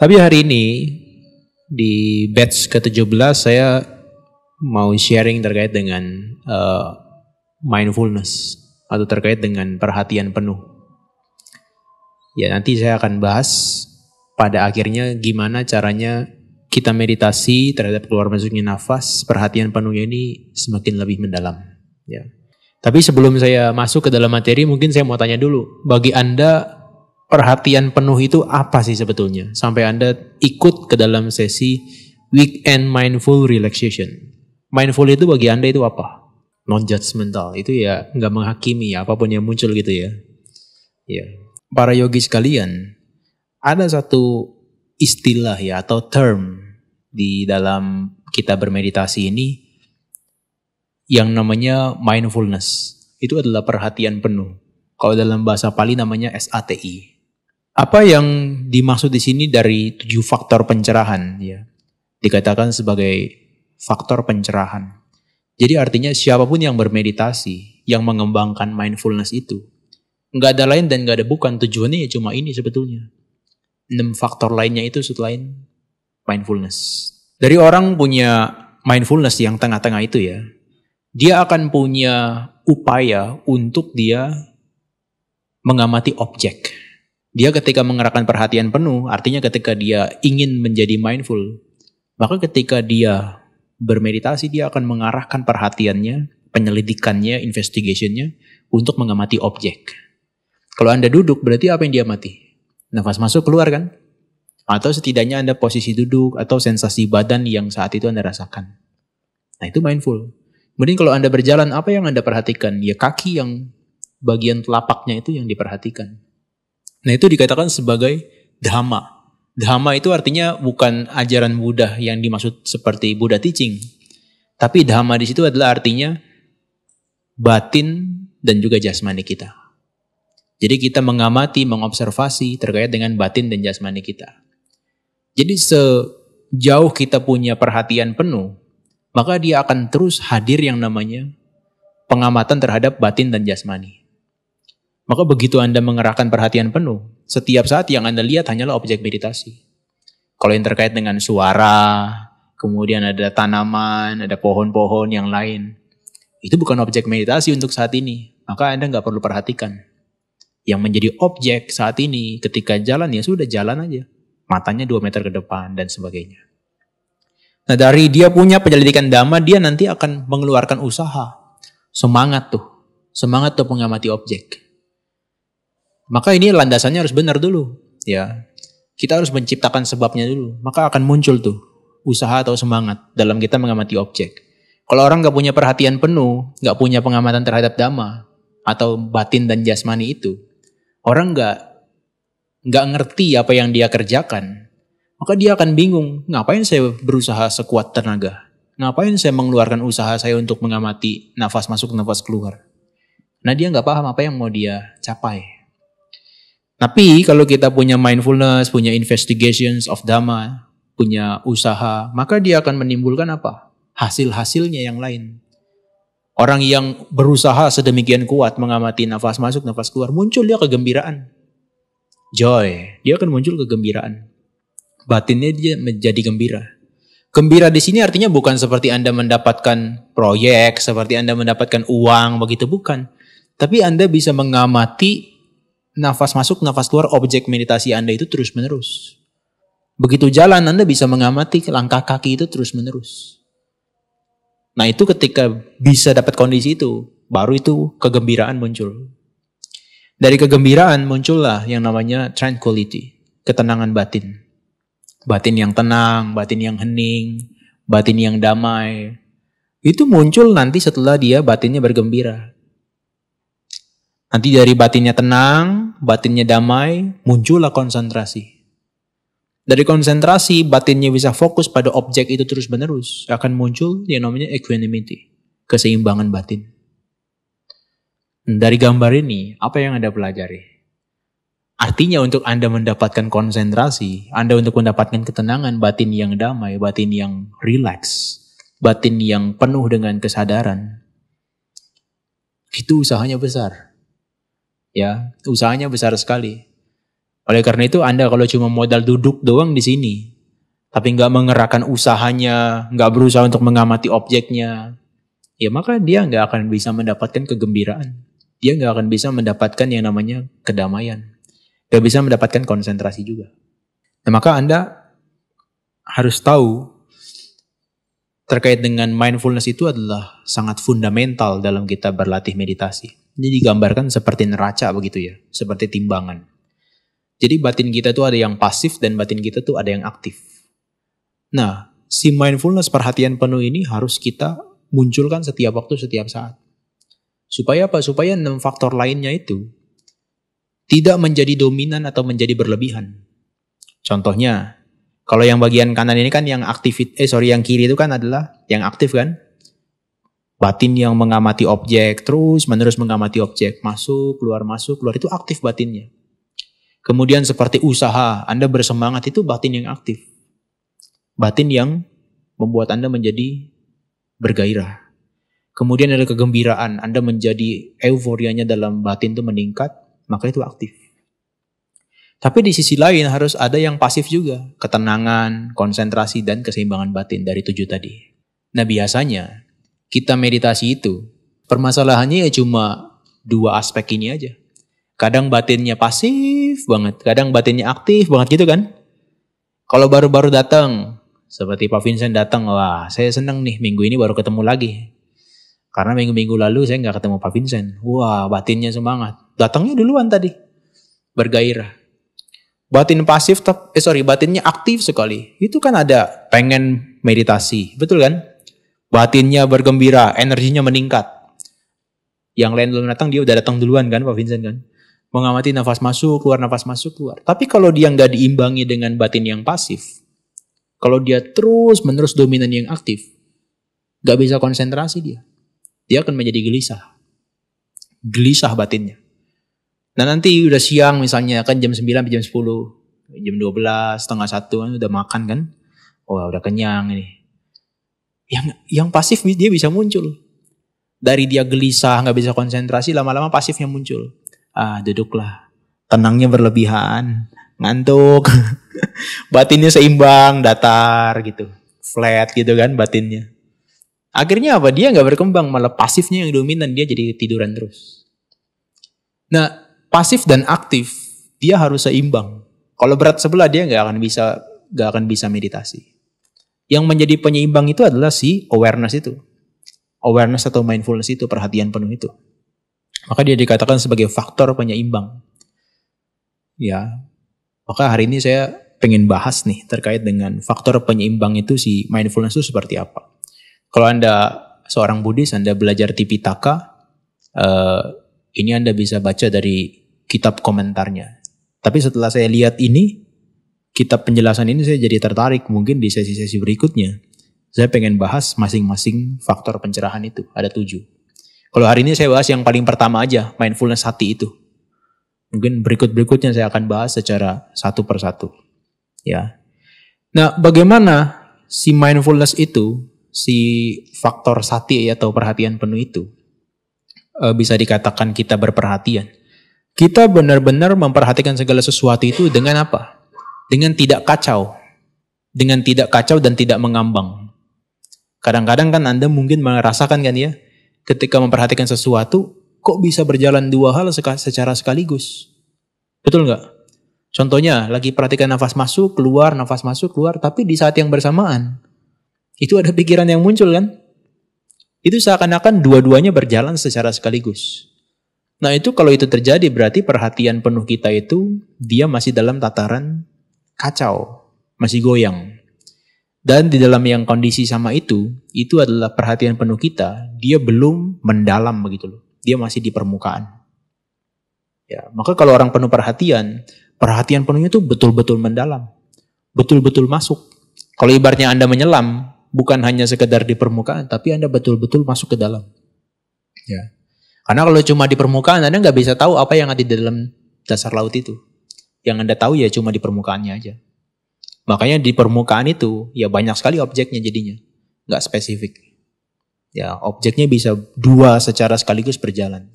Tapi hari ini di batch ke-17 saya mau sharing terkait dengan uh, mindfulness atau terkait dengan perhatian penuh. Ya nanti saya akan bahas pada akhirnya gimana caranya kita meditasi terhadap keluar masuknya nafas, perhatian penuhnya ini semakin lebih mendalam. Ya. Tapi sebelum saya masuk ke dalam materi, mungkin saya mau tanya dulu, bagi Anda perhatian penuh itu apa sih sebetulnya sampai Anda ikut ke dalam sesi weekend mindful relaxation. Mindful itu bagi Anda itu apa? Non judgmental. Itu ya nggak menghakimi ya, apapun yang muncul gitu ya. Ya. Para yogi sekalian, ada satu istilah ya atau term di dalam kita bermeditasi ini yang namanya mindfulness. Itu adalah perhatian penuh. Kalau dalam bahasa Pali namanya SATI, apa yang dimaksud di sini dari tujuh faktor pencerahan ya? Dikatakan sebagai faktor pencerahan. Jadi artinya siapapun yang bermeditasi, yang mengembangkan mindfulness itu, nggak ada lain dan nggak ada bukan tujuannya ya cuma ini sebetulnya. Enam faktor lainnya itu selain mindfulness. Dari orang punya mindfulness yang tengah-tengah itu ya, dia akan punya upaya untuk dia mengamati objek. Dia ketika mengerahkan perhatian penuh, artinya ketika dia ingin menjadi mindful, maka ketika dia bermeditasi dia akan mengarahkan perhatiannya, penyelidikannya, investigationnya untuk mengamati objek. Kalau Anda duduk berarti apa yang dia mati? Nafas masuk keluar kan? Atau setidaknya Anda posisi duduk atau sensasi badan yang saat itu Anda rasakan. Nah itu mindful. Kemudian kalau Anda berjalan apa yang Anda perhatikan? Ya kaki yang bagian telapaknya itu yang diperhatikan. Nah itu dikatakan sebagai dhamma. Dhamma itu artinya bukan ajaran Buddha yang dimaksud seperti Buddha teaching. Tapi dhamma di situ adalah artinya batin dan juga jasmani kita. Jadi kita mengamati, mengobservasi terkait dengan batin dan jasmani kita. Jadi sejauh kita punya perhatian penuh, maka dia akan terus hadir yang namanya pengamatan terhadap batin dan jasmani. Maka begitu Anda mengerahkan perhatian penuh, setiap saat yang Anda lihat hanyalah objek meditasi. Kalau yang terkait dengan suara, kemudian ada tanaman, ada pohon-pohon yang lain, itu bukan objek meditasi untuk saat ini. Maka Anda nggak perlu perhatikan. Yang menjadi objek saat ini ketika jalan ya sudah jalan aja. Matanya 2 meter ke depan dan sebagainya. Nah dari dia punya penyelidikan dhamma, dia nanti akan mengeluarkan usaha. Semangat tuh. Semangat tuh mengamati objek. Maka ini landasannya harus benar dulu, ya. Kita harus menciptakan sebabnya dulu, maka akan muncul tuh usaha atau semangat dalam kita mengamati objek. Kalau orang nggak punya perhatian penuh, nggak punya pengamatan terhadap dhamma atau batin dan jasmani itu, orang nggak nggak ngerti apa yang dia kerjakan, maka dia akan bingung. Ngapain saya berusaha sekuat tenaga? Ngapain saya mengeluarkan usaha saya untuk mengamati nafas masuk, nafas keluar? Nah dia nggak paham apa yang mau dia capai. Tapi kalau kita punya mindfulness, punya investigations of dhamma, punya usaha, maka dia akan menimbulkan apa? Hasil-hasilnya yang lain. Orang yang berusaha sedemikian kuat mengamati nafas masuk, nafas keluar, muncul dia kegembiraan. Joy, dia akan muncul kegembiraan. Batinnya dia menjadi gembira. Gembira di sini artinya bukan seperti Anda mendapatkan proyek, seperti Anda mendapatkan uang, begitu bukan. Tapi Anda bisa mengamati nafas masuk, nafas keluar, objek meditasi Anda itu terus-menerus. Begitu jalan, Anda bisa mengamati langkah kaki itu terus-menerus. Nah itu ketika bisa dapat kondisi itu, baru itu kegembiraan muncul. Dari kegembiraan muncullah yang namanya tranquility, ketenangan batin. Batin yang tenang, batin yang hening, batin yang damai. Itu muncul nanti setelah dia batinnya bergembira. Nanti dari batinnya tenang, batinnya damai, muncullah konsentrasi. Dari konsentrasi, batinnya bisa fokus pada objek itu terus-menerus. Akan muncul yang namanya equanimity, keseimbangan batin. Dari gambar ini, apa yang Anda pelajari? Artinya untuk Anda mendapatkan konsentrasi, Anda untuk mendapatkan ketenangan batin yang damai, batin yang relax, batin yang penuh dengan kesadaran, itu usahanya besar ya usahanya besar sekali. Oleh karena itu Anda kalau cuma modal duduk doang di sini, tapi nggak mengerahkan usahanya, nggak berusaha untuk mengamati objeknya, ya maka dia nggak akan bisa mendapatkan kegembiraan. Dia nggak akan bisa mendapatkan yang namanya kedamaian. Nggak bisa mendapatkan konsentrasi juga. Nah, maka Anda harus tahu terkait dengan mindfulness itu adalah sangat fundamental dalam kita berlatih meditasi. Ini digambarkan seperti neraca begitu ya, seperti timbangan. Jadi batin kita tuh ada yang pasif dan batin kita tuh ada yang aktif. Nah, si mindfulness perhatian penuh ini harus kita munculkan setiap waktu, setiap saat. Supaya apa? Supaya enam faktor lainnya itu tidak menjadi dominan atau menjadi berlebihan. Contohnya, kalau yang bagian kanan ini kan yang aktif, eh sorry yang kiri itu kan adalah yang aktif kan, Batin yang mengamati objek, terus menerus mengamati objek, masuk, keluar, masuk, keluar, itu aktif batinnya. Kemudian seperti usaha, Anda bersemangat itu batin yang aktif. Batin yang membuat Anda menjadi bergairah. Kemudian ada kegembiraan, Anda menjadi euforianya dalam batin itu meningkat, maka itu aktif. Tapi di sisi lain harus ada yang pasif juga, ketenangan, konsentrasi, dan keseimbangan batin dari tujuh tadi. Nah biasanya kita meditasi itu, permasalahannya ya cuma dua aspek ini aja. Kadang batinnya pasif banget, kadang batinnya aktif banget gitu kan. Kalau baru-baru datang, seperti Pak Vincent datang, wah saya seneng nih minggu ini baru ketemu lagi. Karena minggu-minggu lalu saya nggak ketemu Pak Vincent. Wah batinnya semangat. Datangnya duluan tadi. Bergairah. Batin pasif, eh sorry batinnya aktif sekali. Itu kan ada pengen meditasi, betul kan? batinnya bergembira, energinya meningkat. Yang lain belum datang, dia udah datang duluan kan Pak Vincent kan? Mengamati nafas masuk, keluar, nafas masuk, keluar. Tapi kalau dia nggak diimbangi dengan batin yang pasif, kalau dia terus menerus dominan yang aktif, nggak bisa konsentrasi dia. Dia akan menjadi gelisah. Gelisah batinnya. Nah nanti udah siang misalnya kan jam 9 jam 10, jam 12, setengah satu kan udah makan kan. Wah udah kenyang ini yang yang pasif dia bisa muncul dari dia gelisah nggak bisa konsentrasi lama-lama pasifnya muncul ah duduklah tenangnya berlebihan ngantuk batinnya seimbang datar gitu flat gitu kan batinnya akhirnya apa dia nggak berkembang malah pasifnya yang dominan dia jadi tiduran terus nah pasif dan aktif dia harus seimbang kalau berat sebelah dia nggak akan bisa nggak akan bisa meditasi yang menjadi penyeimbang itu adalah si awareness itu. Awareness atau mindfulness itu, perhatian penuh itu. Maka dia dikatakan sebagai faktor penyeimbang. Ya, maka hari ini saya pengen bahas nih terkait dengan faktor penyeimbang itu si mindfulness itu seperti apa. Kalau Anda seorang Buddhis, Anda belajar Tipitaka, eh, ini Anda bisa baca dari kitab komentarnya. Tapi setelah saya lihat ini, kitab penjelasan ini saya jadi tertarik mungkin di sesi-sesi berikutnya. Saya pengen bahas masing-masing faktor pencerahan itu, ada tujuh. Kalau hari ini saya bahas yang paling pertama aja, mindfulness hati itu. Mungkin berikut-berikutnya saya akan bahas secara satu per satu. Ya. Nah, bagaimana si mindfulness itu, si faktor sati atau perhatian penuh itu, eh, bisa dikatakan kita berperhatian. Kita benar-benar memperhatikan segala sesuatu itu dengan apa? dengan tidak kacau, dengan tidak kacau dan tidak mengambang. Kadang-kadang kan Anda mungkin merasakan kan ya, ketika memperhatikan sesuatu, kok bisa berjalan dua hal secara sekaligus? Betul nggak? Contohnya, lagi perhatikan nafas masuk, keluar, nafas masuk, keluar, tapi di saat yang bersamaan, itu ada pikiran yang muncul kan? Itu seakan-akan dua-duanya berjalan secara sekaligus. Nah itu kalau itu terjadi berarti perhatian penuh kita itu dia masih dalam tataran kacau, masih goyang. Dan di dalam yang kondisi sama itu, itu adalah perhatian penuh kita, dia belum mendalam begitu loh. Dia masih di permukaan. Ya, maka kalau orang penuh perhatian, perhatian penuhnya itu betul-betul mendalam. Betul-betul masuk. Kalau ibaratnya Anda menyelam, bukan hanya sekedar di permukaan, tapi Anda betul-betul masuk ke dalam. Ya. Karena kalau cuma di permukaan, Anda nggak bisa tahu apa yang ada di dalam dasar laut itu. Yang Anda tahu ya cuma di permukaannya aja. Makanya di permukaan itu ya banyak sekali objeknya jadinya. Nggak spesifik. Ya objeknya bisa dua secara sekaligus berjalan.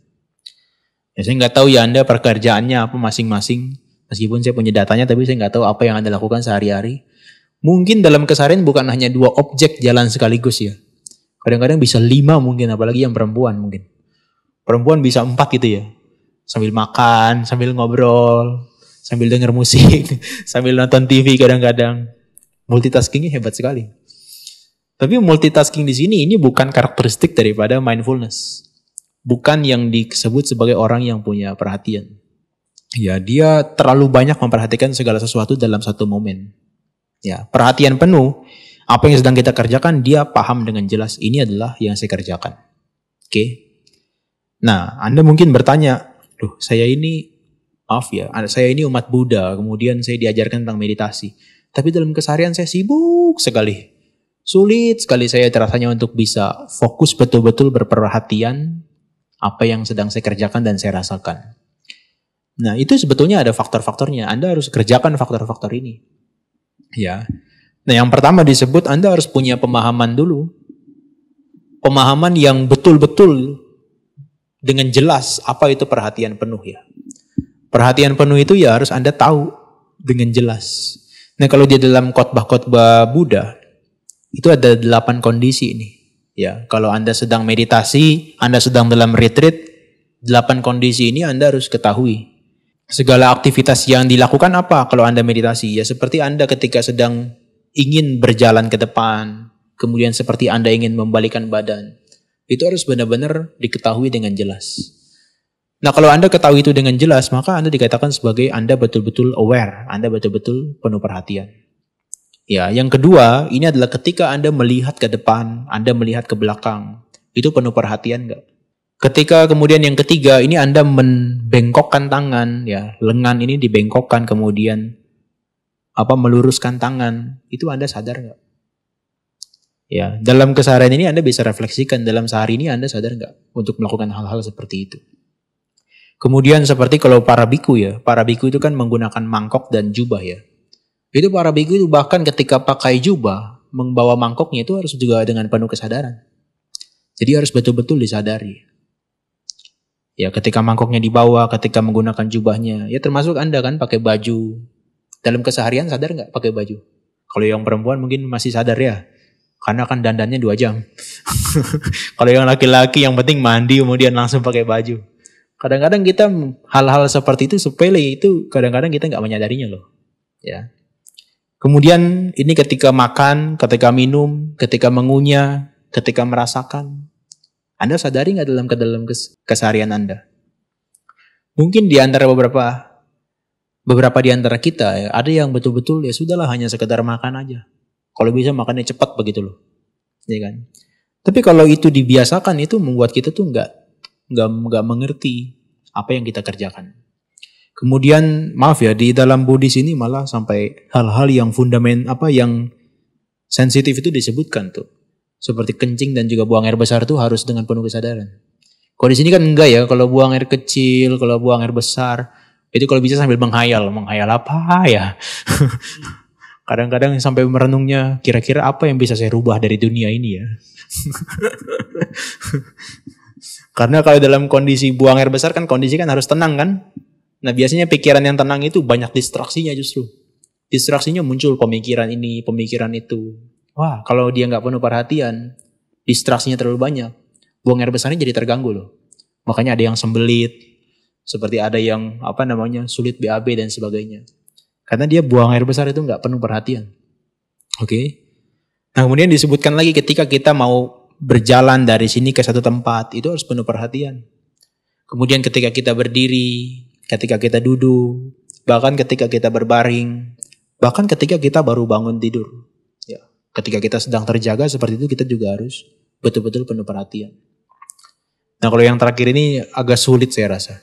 Ya, saya nggak tahu ya Anda pekerjaannya apa masing-masing. Meskipun saya punya datanya tapi saya nggak tahu apa yang Anda lakukan sehari-hari. Mungkin dalam keseharian bukan hanya dua objek jalan sekaligus ya. Kadang-kadang bisa lima mungkin apalagi yang perempuan mungkin. Perempuan bisa empat gitu ya. Sambil makan, sambil ngobrol, sambil denger musik, sambil nonton TV kadang-kadang. Multitaskingnya hebat sekali. Tapi multitasking di sini ini bukan karakteristik daripada mindfulness. Bukan yang disebut sebagai orang yang punya perhatian. Ya, dia terlalu banyak memperhatikan segala sesuatu dalam satu momen. Ya, perhatian penuh apa yang sedang kita kerjakan dia paham dengan jelas ini adalah yang saya kerjakan. Oke. Okay? Nah, Anda mungkin bertanya, "Duh, saya ini maaf ya, saya ini umat Buddha, kemudian saya diajarkan tentang meditasi. Tapi dalam keseharian saya sibuk sekali. Sulit sekali saya rasanya untuk bisa fokus betul-betul berperhatian apa yang sedang saya kerjakan dan saya rasakan. Nah, itu sebetulnya ada faktor-faktornya. Anda harus kerjakan faktor-faktor ini. Ya. Nah, yang pertama disebut Anda harus punya pemahaman dulu. Pemahaman yang betul-betul dengan jelas apa itu perhatian penuh ya. Perhatian penuh itu ya harus Anda tahu dengan jelas. Nah kalau di dalam khotbah-khotbah Buddha, itu ada delapan kondisi ini. Ya, kalau Anda sedang meditasi, Anda sedang dalam retreat, delapan kondisi ini Anda harus ketahui. Segala aktivitas yang dilakukan apa kalau Anda meditasi? Ya seperti Anda ketika sedang ingin berjalan ke depan, kemudian seperti Anda ingin membalikan badan. Itu harus benar-benar diketahui dengan jelas. Nah, kalau Anda ketahui itu dengan jelas, maka Anda dikatakan sebagai Anda betul-betul aware, Anda betul-betul penuh perhatian. Ya, yang kedua, ini adalah ketika Anda melihat ke depan, Anda melihat ke belakang, itu penuh perhatian enggak? Ketika kemudian yang ketiga, ini Anda membengkokkan tangan, ya, lengan ini dibengkokkan kemudian apa meluruskan tangan, itu Anda sadar enggak? Ya, dalam keseharian ini Anda bisa refleksikan dalam sehari ini Anda sadar nggak untuk melakukan hal-hal seperti itu. Kemudian seperti kalau para biku ya, para biku itu kan menggunakan mangkok dan jubah ya. Itu para biku itu bahkan ketika pakai jubah, membawa mangkoknya itu harus juga dengan penuh kesadaran. Jadi harus betul-betul disadari. Ya ketika mangkoknya dibawa, ketika menggunakan jubahnya, ya termasuk Anda kan pakai baju. Dalam keseharian sadar nggak pakai baju? Kalau yang perempuan mungkin masih sadar ya, karena kan dandannya dua jam. kalau yang laki-laki yang penting mandi kemudian langsung pakai baju. Kadang-kadang kita hal-hal seperti itu sepele itu kadang-kadang kita nggak menyadarinya loh. Ya. Kemudian ini ketika makan, ketika minum, ketika mengunyah, ketika merasakan, Anda sadari nggak dalam ke dalam keseharian Anda? Mungkin di antara beberapa beberapa di antara kita ya, ada yang betul-betul ya sudahlah hanya sekedar makan aja. Kalau bisa makannya cepat begitu loh. Ya kan? Tapi kalau itu dibiasakan itu membuat kita tuh nggak nggak nggak mengerti apa yang kita kerjakan. Kemudian maaf ya di dalam Buddhis ini malah sampai hal-hal yang fundament apa yang sensitif itu disebutkan tuh. Seperti kencing dan juga buang air besar itu harus dengan penuh kesadaran. Kalau di sini kan enggak ya, kalau buang air kecil, kalau buang air besar, itu kalau bisa sambil menghayal, menghayal apa ya? Kadang-kadang sampai merenungnya kira-kira apa yang bisa saya rubah dari dunia ini ya. Karena kalau dalam kondisi buang air besar kan kondisi kan harus tenang kan. Nah biasanya pikiran yang tenang itu banyak distraksinya justru. Distraksinya muncul pemikiran ini, pemikiran itu. Wah kalau dia nggak penuh perhatian, distraksinya terlalu banyak. Buang air besarnya jadi terganggu loh. Makanya ada yang sembelit, seperti ada yang apa namanya sulit BAB dan sebagainya. Karena dia buang air besar itu nggak penuh perhatian. Oke. Okay? Nah kemudian disebutkan lagi ketika kita mau berjalan dari sini ke satu tempat itu harus penuh perhatian. Kemudian ketika kita berdiri, ketika kita duduk, bahkan ketika kita berbaring, bahkan ketika kita baru bangun tidur. Ya, ketika kita sedang terjaga seperti itu kita juga harus betul-betul penuh perhatian. Nah, kalau yang terakhir ini agak sulit saya rasa.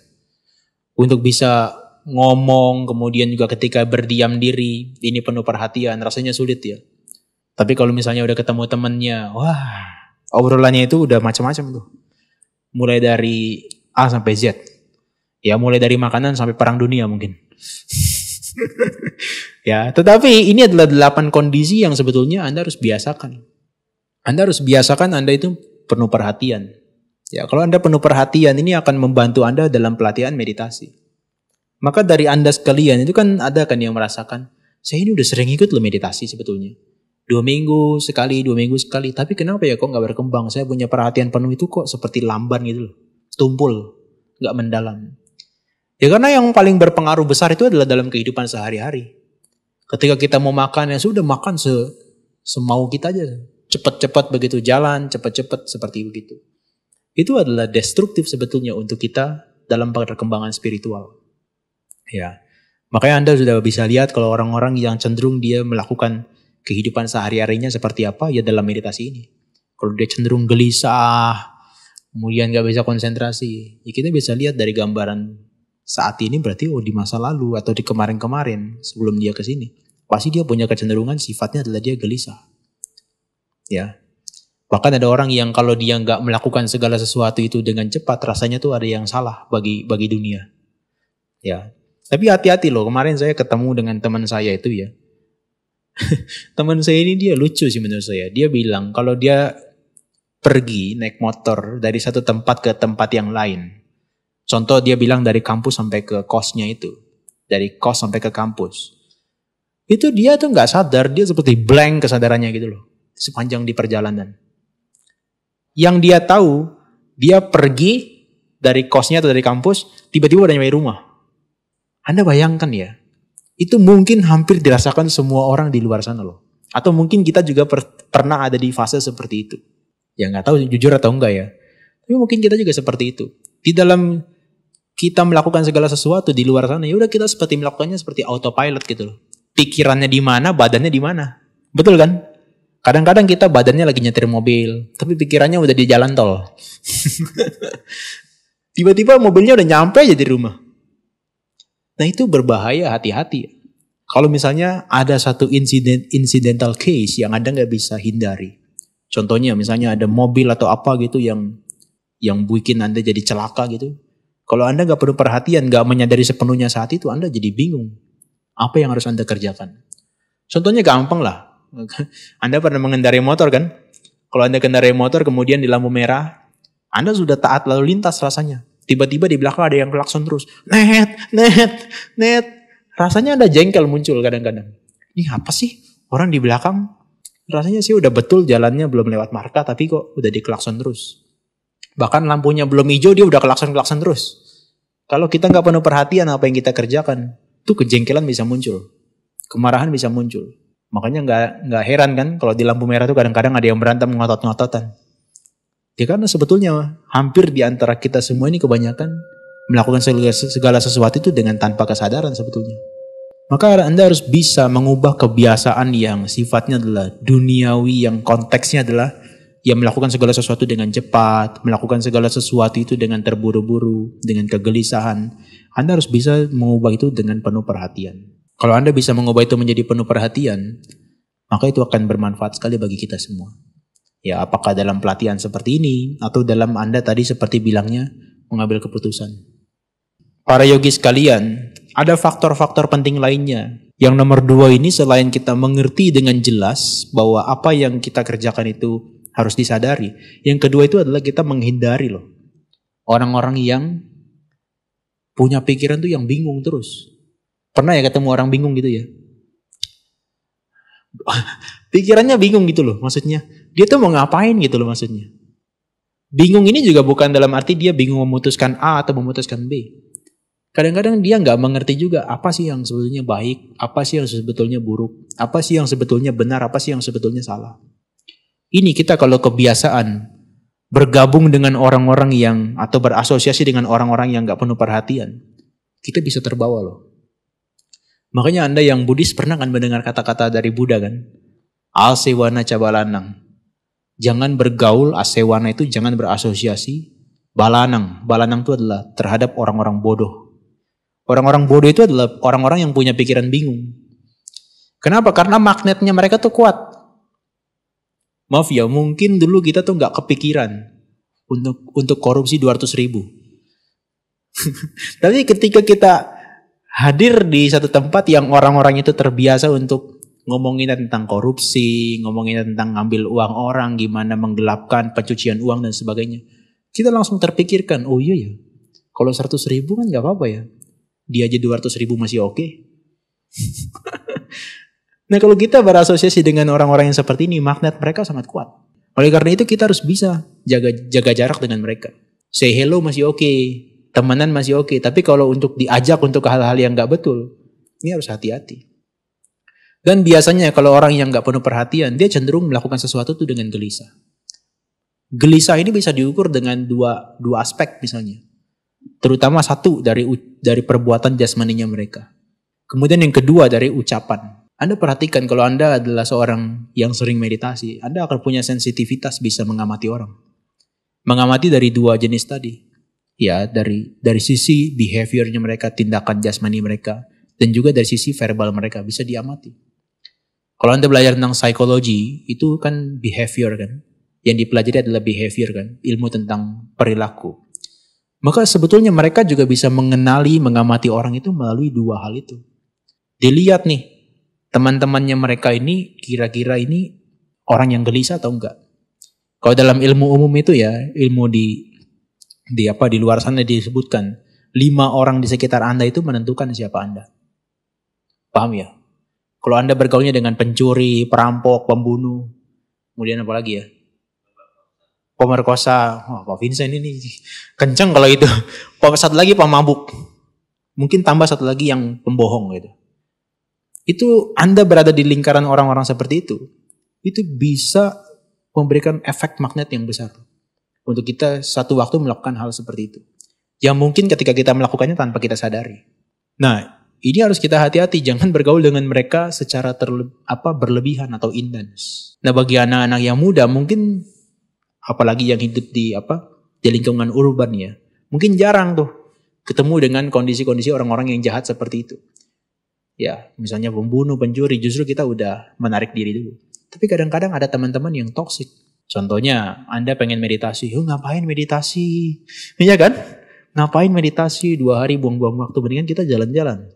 Untuk bisa ngomong, kemudian juga ketika berdiam diri, ini penuh perhatian, rasanya sulit ya. Tapi kalau misalnya udah ketemu temennya, wah obrolannya itu udah macam-macam tuh. Mulai dari A sampai Z. Ya mulai dari makanan sampai perang dunia mungkin. ya, tetapi ini adalah delapan kondisi yang sebetulnya Anda harus biasakan. Anda harus biasakan Anda itu penuh perhatian. Ya, kalau Anda penuh perhatian ini akan membantu Anda dalam pelatihan meditasi. Maka dari Anda sekalian itu kan ada kan yang merasakan, saya ini udah sering ikut loh meditasi sebetulnya dua minggu sekali, dua minggu sekali. Tapi kenapa ya kok nggak berkembang? Saya punya perhatian penuh itu kok seperti lamban gitu loh, tumpul, nggak mendalam. Ya karena yang paling berpengaruh besar itu adalah dalam kehidupan sehari-hari. Ketika kita mau makan ya sudah makan se semau kita aja, cepat-cepat begitu jalan, cepat-cepat seperti begitu. Itu adalah destruktif sebetulnya untuk kita dalam perkembangan spiritual. Ya. Makanya Anda sudah bisa lihat kalau orang-orang yang cenderung dia melakukan kehidupan sehari-harinya seperti apa ya dalam meditasi ini. Kalau dia cenderung gelisah, kemudian gak bisa konsentrasi, ya kita bisa lihat dari gambaran saat ini berarti oh di masa lalu atau di kemarin-kemarin sebelum dia ke sini. Pasti dia punya kecenderungan sifatnya adalah dia gelisah. Ya. Bahkan ada orang yang kalau dia nggak melakukan segala sesuatu itu dengan cepat rasanya tuh ada yang salah bagi bagi dunia. Ya, tapi hati-hati loh, kemarin saya ketemu dengan teman saya itu ya. teman saya ini dia lucu sih menurut saya. Dia bilang kalau dia pergi naik motor dari satu tempat ke tempat yang lain. Contoh dia bilang dari kampus sampai ke kosnya itu. Dari kos sampai ke kampus. Itu dia tuh nggak sadar, dia seperti blank kesadarannya gitu loh. Sepanjang di perjalanan. Yang dia tahu, dia pergi dari kosnya atau dari kampus, tiba-tiba udah nyampe rumah. Anda bayangkan ya, itu mungkin hampir dirasakan semua orang di luar sana loh. Atau mungkin kita juga per, pernah ada di fase seperti itu. Ya nggak tahu jujur atau enggak ya. Tapi mungkin kita juga seperti itu. Di dalam kita melakukan segala sesuatu di luar sana, ya udah kita seperti melakukannya seperti autopilot gitu loh. Pikirannya di mana, badannya di mana. Betul kan? Kadang-kadang kita badannya lagi nyetir mobil, tapi pikirannya udah di jalan tol. Tiba-tiba mobilnya udah nyampe aja di rumah. Nah itu berbahaya hati-hati. Kalau misalnya ada satu incident incidental case yang Anda nggak bisa hindari. Contohnya misalnya ada mobil atau apa gitu yang yang bikin Anda jadi celaka gitu. Kalau Anda nggak perlu perhatian, nggak menyadari sepenuhnya saat itu, Anda jadi bingung. Apa yang harus Anda kerjakan? Contohnya gampang lah. Anda pernah mengendarai motor kan? Kalau Anda kendarai motor kemudian di lampu merah, Anda sudah taat lalu lintas rasanya. Tiba-tiba di belakang ada yang klakson terus. Net, net, net. Rasanya ada jengkel muncul kadang-kadang. Ini apa sih? Orang di belakang rasanya sih udah betul jalannya belum lewat marka tapi kok udah diklakson terus. Bahkan lampunya belum hijau dia udah klakson-klakson terus. Kalau kita nggak penuh perhatian apa yang kita kerjakan, tuh kejengkelan bisa muncul. Kemarahan bisa muncul. Makanya nggak nggak heran kan kalau di lampu merah tuh kadang-kadang ada yang berantem ngotot-ngototan. Ya karena sebetulnya hampir di antara kita semua ini kebanyakan melakukan segala sesuatu itu dengan tanpa kesadaran sebetulnya. Maka Anda harus bisa mengubah kebiasaan yang sifatnya adalah duniawi yang konteksnya adalah yang melakukan segala sesuatu dengan cepat, melakukan segala sesuatu itu dengan terburu-buru, dengan kegelisahan. Anda harus bisa mengubah itu dengan penuh perhatian. Kalau Anda bisa mengubah itu menjadi penuh perhatian, maka itu akan bermanfaat sekali bagi kita semua. Ya apakah dalam pelatihan seperti ini atau dalam Anda tadi seperti bilangnya mengambil keputusan. Para yogi sekalian, ada faktor-faktor penting lainnya. Yang nomor dua ini selain kita mengerti dengan jelas bahwa apa yang kita kerjakan itu harus disadari. Yang kedua itu adalah kita menghindari loh. Orang-orang yang punya pikiran tuh yang bingung terus. Pernah ya ketemu orang bingung gitu ya? Pikirannya bingung gitu loh maksudnya dia tuh mau ngapain gitu loh maksudnya. Bingung ini juga bukan dalam arti dia bingung memutuskan A atau memutuskan B. Kadang-kadang dia nggak mengerti juga apa sih yang sebetulnya baik, apa sih yang sebetulnya buruk, apa sih yang sebetulnya benar, apa sih yang sebetulnya salah. Ini kita kalau kebiasaan bergabung dengan orang-orang yang atau berasosiasi dengan orang-orang yang nggak penuh perhatian, kita bisa terbawa loh. Makanya Anda yang Buddhis pernah kan mendengar kata-kata dari Buddha kan? Alsewana cabalanang jangan bergaul, asewana itu jangan berasosiasi. Balanang, balanang itu adalah terhadap orang-orang bodoh. Orang-orang bodoh itu adalah orang-orang yang punya pikiran bingung. Kenapa? Karena magnetnya mereka tuh kuat. Maaf ya, mungkin dulu kita tuh nggak kepikiran untuk untuk korupsi 200 ribu. Tapi ketika kita hadir di satu tempat yang orang-orang itu terbiasa untuk ngomongin tentang korupsi, ngomongin tentang ngambil uang orang, gimana menggelapkan pencucian uang dan sebagainya. Kita langsung terpikirkan, oh iya ya, kalau 100 ribu kan gak apa-apa ya. Dia aja 200 ribu masih oke. Okay. nah kalau kita berasosiasi dengan orang-orang yang seperti ini, magnet mereka sangat kuat. Oleh karena itu kita harus bisa jaga jaga jarak dengan mereka. Say hello masih oke, okay. temenan masih oke. Okay. Tapi kalau untuk diajak untuk hal-hal yang gak betul, ini harus hati-hati. Dan biasanya kalau orang yang nggak penuh perhatian, dia cenderung melakukan sesuatu itu dengan gelisah. Gelisah ini bisa diukur dengan dua, dua aspek misalnya. Terutama satu dari dari perbuatan jasmaninya mereka. Kemudian yang kedua dari ucapan. Anda perhatikan kalau Anda adalah seorang yang sering meditasi, Anda akan punya sensitivitas bisa mengamati orang. Mengamati dari dua jenis tadi. Ya, dari dari sisi behaviornya mereka, tindakan jasmani mereka, dan juga dari sisi verbal mereka bisa diamati. Kalau Anda belajar tentang psikologi, itu kan behavior kan. Yang dipelajari adalah behavior kan, ilmu tentang perilaku. Maka sebetulnya mereka juga bisa mengenali, mengamati orang itu melalui dua hal itu. Dilihat nih, teman-temannya mereka ini kira-kira ini orang yang gelisah atau enggak. Kalau dalam ilmu umum itu ya, ilmu di di apa di luar sana disebutkan lima orang di sekitar Anda itu menentukan siapa Anda. Paham ya? Kalau Anda bergaulnya dengan pencuri, perampok, pembunuh, kemudian apa lagi ya? Pemerkosa, oh, Pak Vincent ini kenceng kalau itu. Satu lagi pemabuk. Mungkin tambah satu lagi yang pembohong gitu. Itu Anda berada di lingkaran orang-orang seperti itu. Itu bisa memberikan efek magnet yang besar. Untuk kita satu waktu melakukan hal seperti itu. Yang mungkin ketika kita melakukannya tanpa kita sadari. Nah, ini harus kita hati-hati jangan bergaul dengan mereka secara terle, apa berlebihan atau intens. Nah bagi anak-anak yang muda mungkin apalagi yang hidup di apa di lingkungan urban ya mungkin jarang tuh ketemu dengan kondisi-kondisi orang-orang yang jahat seperti itu. Ya misalnya pembunuh, pencuri justru kita udah menarik diri dulu. Tapi kadang-kadang ada teman-teman yang toksik. Contohnya Anda pengen meditasi, yuk ngapain meditasi? Iya kan? Ngapain meditasi dua hari buang-buang waktu mendingan kita jalan-jalan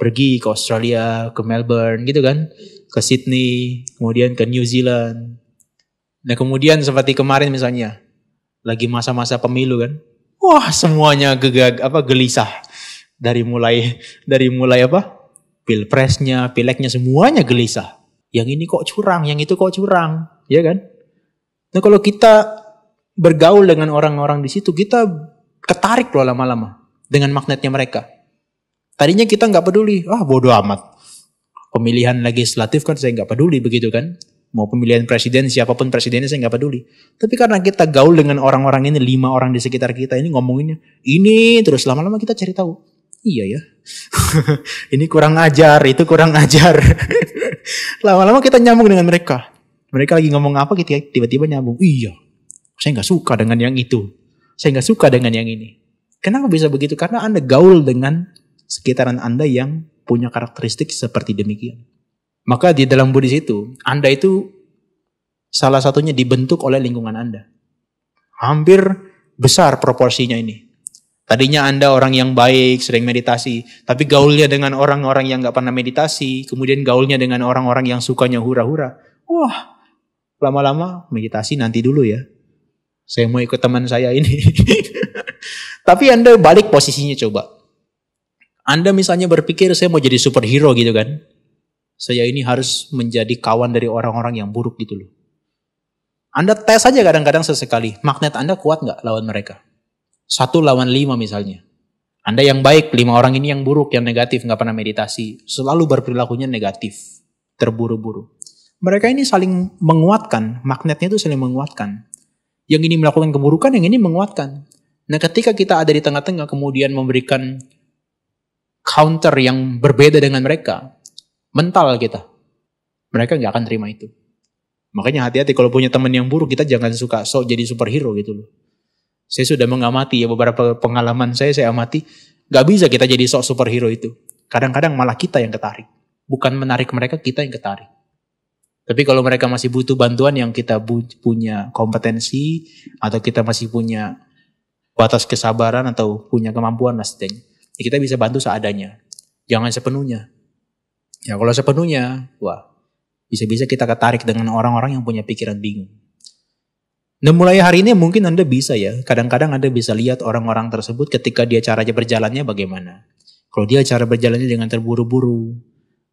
pergi ke Australia, ke Melbourne gitu kan, ke Sydney, kemudian ke New Zealand. Nah kemudian seperti kemarin misalnya, lagi masa-masa pemilu kan, wah semuanya gegag apa gelisah dari mulai dari mulai apa pilpresnya, pileknya semuanya gelisah. Yang ini kok curang, yang itu kok curang, ya kan? Nah kalau kita bergaul dengan orang-orang di situ, kita ketarik loh lama-lama dengan magnetnya mereka Tadinya kita nggak peduli, ah bodoh amat. Pemilihan legislatif kan saya nggak peduli begitu kan. Mau pemilihan presiden siapapun presidennya saya nggak peduli. Tapi karena kita gaul dengan orang-orang ini lima orang di sekitar kita ini ngomonginnya ini terus lama-lama kita cari tahu. Iya ya, ini kurang ajar, itu kurang ajar. lama-lama kita nyambung dengan mereka. Mereka lagi ngomong apa kita tiba-tiba nyambung. Iya, saya nggak suka dengan yang itu. Saya nggak suka dengan yang ini. Kenapa bisa begitu? Karena Anda gaul dengan sekitaran Anda yang punya karakteristik seperti demikian. Maka di dalam Buddhis itu, Anda itu salah satunya dibentuk oleh lingkungan Anda. Hampir besar proporsinya ini. Tadinya Anda orang yang baik, sering meditasi, tapi gaulnya dengan orang-orang yang gak pernah meditasi, kemudian gaulnya dengan orang-orang yang sukanya hura-hura. Wah, lama-lama meditasi nanti dulu ya. Saya mau ikut teman saya ini. tapi Anda balik posisinya coba. Anda misalnya berpikir saya mau jadi superhero gitu kan. Saya ini harus menjadi kawan dari orang-orang yang buruk gitu loh. Anda tes aja kadang-kadang sesekali. Magnet Anda kuat nggak lawan mereka? Satu lawan lima misalnya. Anda yang baik, lima orang ini yang buruk, yang negatif, nggak pernah meditasi. Selalu berperilakunya negatif, terburu-buru. Mereka ini saling menguatkan, magnetnya itu saling menguatkan. Yang ini melakukan keburukan, yang ini menguatkan. Nah ketika kita ada di tengah-tengah kemudian memberikan counter yang berbeda dengan mereka, mental kita. Mereka nggak akan terima itu. Makanya hati-hati kalau punya teman yang buruk kita jangan suka sok jadi superhero gitu loh. Saya sudah mengamati ya beberapa pengalaman saya saya amati nggak bisa kita jadi sok superhero itu. Kadang-kadang malah kita yang ketarik, bukan menarik mereka kita yang ketarik. Tapi kalau mereka masih butuh bantuan yang kita punya kompetensi atau kita masih punya batas kesabaran atau punya kemampuan lah setidaknya ya kita bisa bantu seadanya. Jangan sepenuhnya. Ya kalau sepenuhnya, wah bisa-bisa kita ketarik dengan orang-orang yang punya pikiran bingung. Nah mulai hari ini mungkin Anda bisa ya, kadang-kadang Anda bisa lihat orang-orang tersebut ketika dia caranya berjalannya bagaimana. Kalau dia cara berjalannya dengan terburu-buru,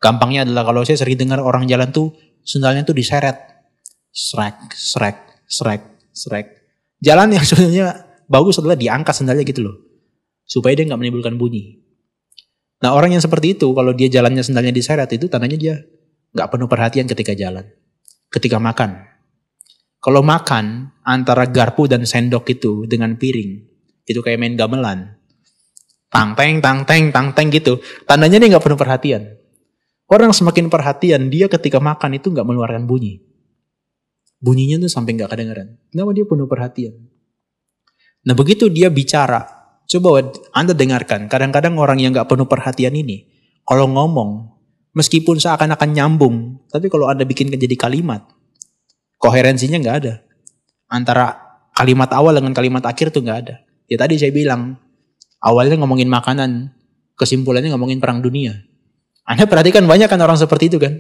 gampangnya adalah kalau saya sering dengar orang jalan tuh sendalnya tuh diseret. Srek, srek, srek, srek. Jalan yang sebenarnya bagus adalah diangkat sendalnya gitu loh supaya dia nggak menimbulkan bunyi. Nah orang yang seperti itu kalau dia jalannya sendalnya diseret itu tandanya dia nggak penuh perhatian ketika jalan, ketika makan. Kalau makan antara garpu dan sendok itu dengan piring itu kayak main gamelan, tang teng tang teng tang teng gitu, tandanya dia nggak penuh perhatian. Orang semakin perhatian dia ketika makan itu nggak mengeluarkan bunyi. Bunyinya tuh sampai nggak kedengeran. Kenapa dia penuh perhatian? Nah begitu dia bicara, Coba Anda dengarkan, kadang-kadang orang yang gak penuh perhatian ini, kalau ngomong, meskipun seakan-akan nyambung, tapi kalau Anda bikin jadi kalimat, koherensinya gak ada. Antara kalimat awal dengan kalimat akhir tuh gak ada. Ya tadi saya bilang, awalnya ngomongin makanan, kesimpulannya ngomongin perang dunia. Anda perhatikan banyak kan orang seperti itu kan?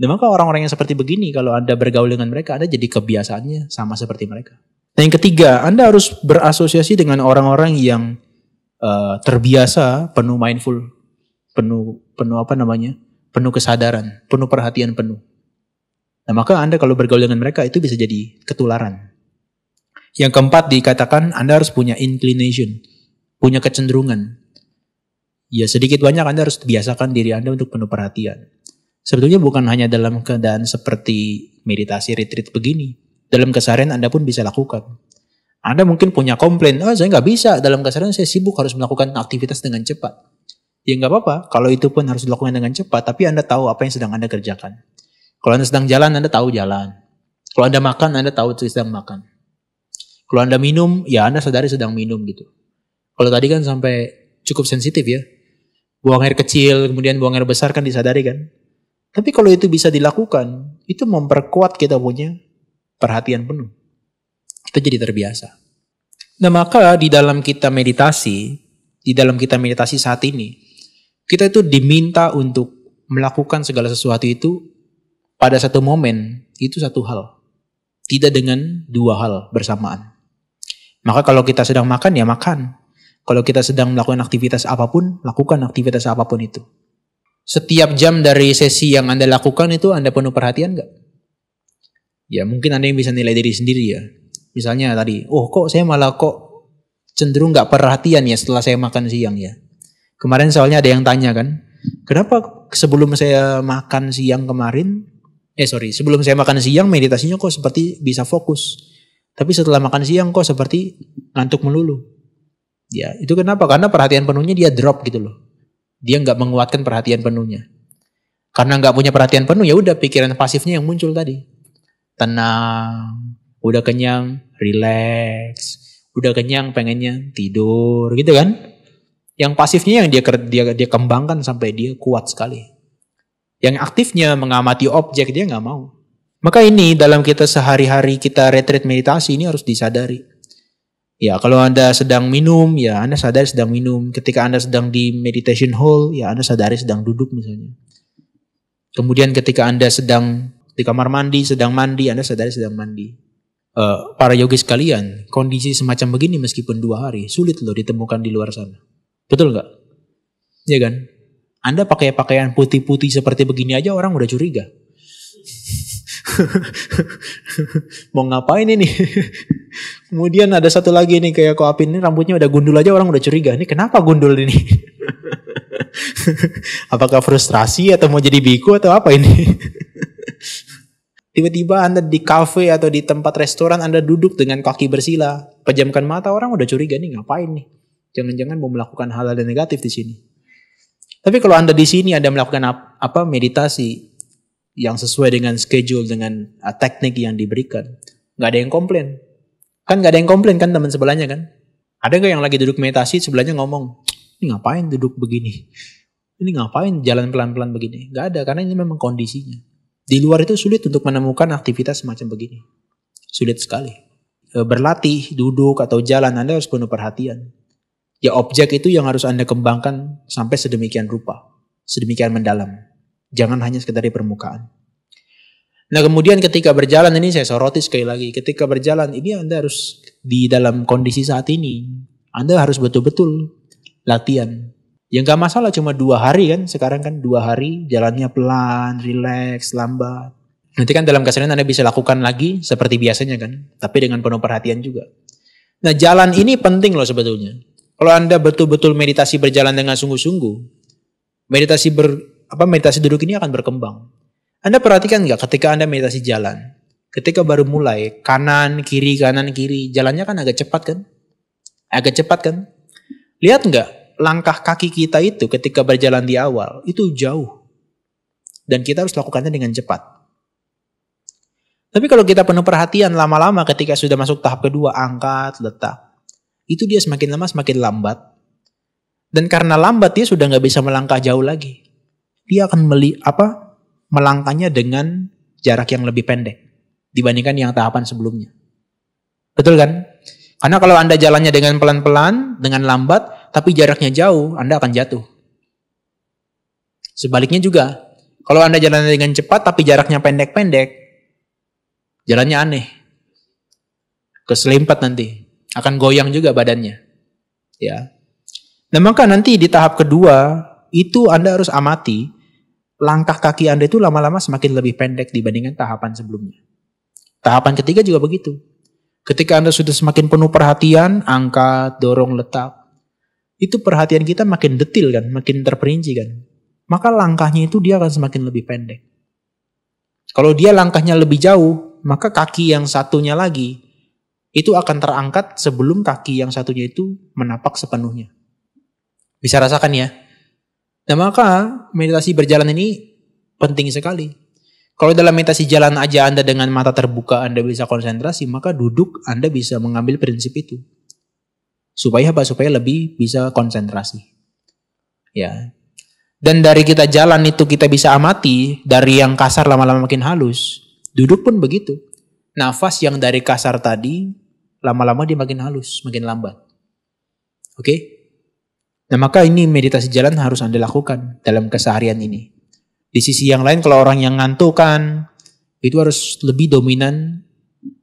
Dan maka orang-orang yang seperti begini, kalau Anda bergaul dengan mereka, Anda jadi kebiasaannya sama seperti mereka. Nah yang ketiga, Anda harus berasosiasi dengan orang-orang yang uh, terbiasa penuh mindful, penuh penuh apa namanya, penuh kesadaran, penuh perhatian penuh. Nah maka Anda kalau bergaul dengan mereka itu bisa jadi ketularan. Yang keempat dikatakan Anda harus punya inclination, punya kecenderungan. Ya sedikit banyak Anda harus biasakan diri Anda untuk penuh perhatian. Sebetulnya bukan hanya dalam keadaan seperti meditasi retreat begini, dalam keseharian Anda pun bisa lakukan. Anda mungkin punya komplain, oh saya nggak bisa, dalam keseharian saya sibuk harus melakukan aktivitas dengan cepat. Ya nggak apa-apa, kalau itu pun harus dilakukan dengan cepat, tapi Anda tahu apa yang sedang Anda kerjakan. Kalau Anda sedang jalan, Anda tahu jalan. Kalau Anda makan, Anda tahu sedang makan. Kalau Anda minum, ya Anda sadari sedang minum gitu. Kalau tadi kan sampai cukup sensitif ya, buang air kecil, kemudian buang air besar kan disadari kan. Tapi kalau itu bisa dilakukan, itu memperkuat kita punya perhatian penuh. Kita jadi terbiasa. Nah maka di dalam kita meditasi, di dalam kita meditasi saat ini, kita itu diminta untuk melakukan segala sesuatu itu pada satu momen, itu satu hal. Tidak dengan dua hal bersamaan. Maka kalau kita sedang makan ya makan. Kalau kita sedang melakukan aktivitas apapun, lakukan aktivitas apapun itu. Setiap jam dari sesi yang Anda lakukan itu Anda penuh perhatian nggak? ya mungkin anda yang bisa nilai diri sendiri ya misalnya tadi oh kok saya malah kok cenderung nggak perhatian ya setelah saya makan siang ya kemarin soalnya ada yang tanya kan kenapa sebelum saya makan siang kemarin eh sorry sebelum saya makan siang meditasinya kok seperti bisa fokus tapi setelah makan siang kok seperti ngantuk melulu ya itu kenapa karena perhatian penuhnya dia drop gitu loh dia nggak menguatkan perhatian penuhnya karena nggak punya perhatian penuh ya udah pikiran pasifnya yang muncul tadi tenang, udah kenyang, relax, udah kenyang pengennya tidur gitu kan. Yang pasifnya yang dia dia dia kembangkan sampai dia kuat sekali. Yang aktifnya mengamati objek dia nggak mau. Maka ini dalam kita sehari-hari kita retreat meditasi ini harus disadari. Ya kalau Anda sedang minum, ya Anda sadar sedang minum. Ketika Anda sedang di meditation hall, ya Anda sadari sedang duduk misalnya. Kemudian ketika Anda sedang di kamar mandi sedang mandi, Anda sadari sedang mandi. Uh, para yogi sekalian, kondisi semacam begini meskipun dua hari, sulit loh ditemukan di luar sana. Betul nggak? Ya kan? Anda pakai pakaian putih-putih seperti begini aja orang udah curiga. Mau ngapain ini? Kemudian ada satu lagi nih kayak koapin ini rambutnya udah gundul aja orang udah curiga. Ini kenapa gundul ini? Apakah frustrasi atau mau jadi biku atau apa ini? Tiba-tiba Anda di kafe atau di tempat restoran Anda duduk dengan kaki bersila. Pejamkan mata orang udah curiga nih ngapain nih. Jangan-jangan mau melakukan hal-hal yang negatif di sini. Tapi kalau Anda di sini Anda melakukan apa meditasi yang sesuai dengan schedule dengan uh, teknik yang diberikan, nggak ada yang komplain. Kan nggak ada yang komplain kan teman sebelahnya kan? Ada nggak yang lagi duduk meditasi sebelahnya ngomong, ini ngapain duduk begini? Ini ngapain jalan pelan-pelan begini? Nggak ada karena ini memang kondisinya. Di luar itu sulit untuk menemukan aktivitas semacam begini. Sulit sekali. E, berlatih, duduk, atau jalan, Anda harus penuh perhatian. Ya objek itu yang harus Anda kembangkan sampai sedemikian rupa, sedemikian mendalam. Jangan hanya sekedar di permukaan. Nah kemudian ketika berjalan ini saya soroti sekali lagi. Ketika berjalan ini Anda harus di dalam kondisi saat ini. Anda harus betul-betul latihan yang gak masalah cuma dua hari kan. Sekarang kan dua hari jalannya pelan, relax, lambat. Nanti kan dalam kesenian Anda bisa lakukan lagi seperti biasanya kan. Tapi dengan penuh perhatian juga. Nah jalan ini penting loh sebetulnya. Kalau Anda betul-betul meditasi berjalan dengan sungguh-sungguh. Meditasi ber, apa meditasi duduk ini akan berkembang. Anda perhatikan nggak ketika Anda meditasi jalan. Ketika baru mulai kanan kiri kanan kiri jalannya kan agak cepat kan? Agak cepat kan? Lihat nggak langkah kaki kita itu ketika berjalan di awal itu jauh. Dan kita harus lakukannya dengan cepat. Tapi kalau kita penuh perhatian lama-lama ketika sudah masuk tahap kedua, angkat, letak. Itu dia semakin lama semakin lambat. Dan karena lambat dia sudah nggak bisa melangkah jauh lagi. Dia akan meli apa melangkahnya dengan jarak yang lebih pendek dibandingkan yang tahapan sebelumnya. Betul kan? Karena kalau Anda jalannya dengan pelan-pelan, dengan lambat, tapi jaraknya jauh, Anda akan jatuh. Sebaliknya juga, kalau Anda jalan dengan cepat tapi jaraknya pendek-pendek, jalannya aneh. Keselimpat nanti, akan goyang juga badannya. Ya. Nah, maka nanti di tahap kedua itu Anda harus amati langkah kaki Anda itu lama-lama semakin lebih pendek dibandingkan tahapan sebelumnya. Tahapan ketiga juga begitu. Ketika Anda sudah semakin penuh perhatian, angkat, dorong, letak, itu perhatian kita makin detil kan, makin terperinci kan. Maka langkahnya itu dia akan semakin lebih pendek. Kalau dia langkahnya lebih jauh, maka kaki yang satunya lagi itu akan terangkat sebelum kaki yang satunya itu menapak sepenuhnya. Bisa rasakan ya. Nah maka meditasi berjalan ini penting sekali. Kalau dalam meditasi jalan aja Anda dengan mata terbuka Anda bisa konsentrasi, maka duduk Anda bisa mengambil prinsip itu. Supaya apa? Supaya lebih bisa konsentrasi. Ya. Dan dari kita jalan itu kita bisa amati dari yang kasar lama-lama makin halus. Duduk pun begitu. Nafas yang dari kasar tadi lama-lama dia makin halus, makin lambat. Oke? Nah, maka ini meditasi jalan harus Anda lakukan dalam keseharian ini. Di sisi yang lain kalau orang yang ngantuk kan itu harus lebih dominan